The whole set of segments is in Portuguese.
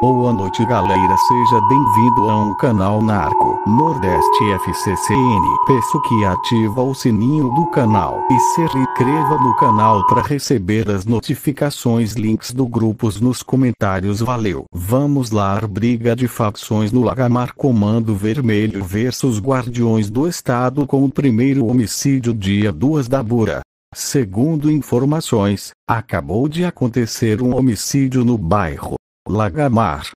Boa noite galera, seja bem-vindo a um canal Narco Nordeste FCCN. Peço que ativa o sininho do canal e se inscreva no canal para receber as notificações, links do grupos nos comentários. Valeu. Vamos lá, briga de facções no Lagamar Comando Vermelho versus Guardiões do Estado com o primeiro homicídio dia 2 da Bura. Segundo informações, acabou de acontecer um homicídio no bairro Lagamar.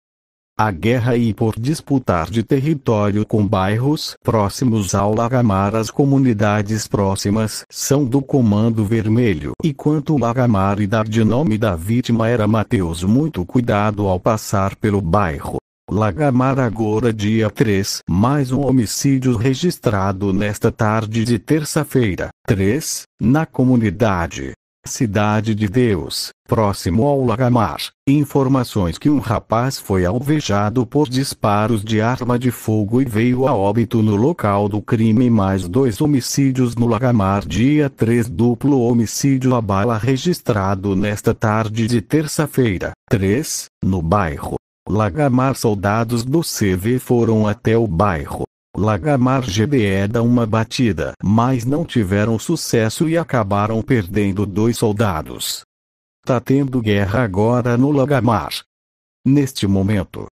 A guerra e por disputar de território com bairros próximos ao Lagamar as comunidades próximas são do Comando Vermelho. E quanto Lagamar e dar de nome da vítima era Mateus muito cuidado ao passar pelo bairro. Lagamar agora dia 3, mais um homicídio registrado nesta tarde de terça-feira, 3, na comunidade Cidade de Deus, próximo ao Lagamar, informações que um rapaz foi alvejado por disparos de arma de fogo e veio a óbito no local do crime mais dois homicídios no Lagamar dia 3 duplo homicídio a bala registrado nesta tarde de terça-feira, 3, no bairro Lagamar soldados do CV foram até o bairro Lagamar GBE dá uma batida, mas não tiveram sucesso e acabaram perdendo dois soldados. Tá tendo guerra agora no Lagamar. Neste momento,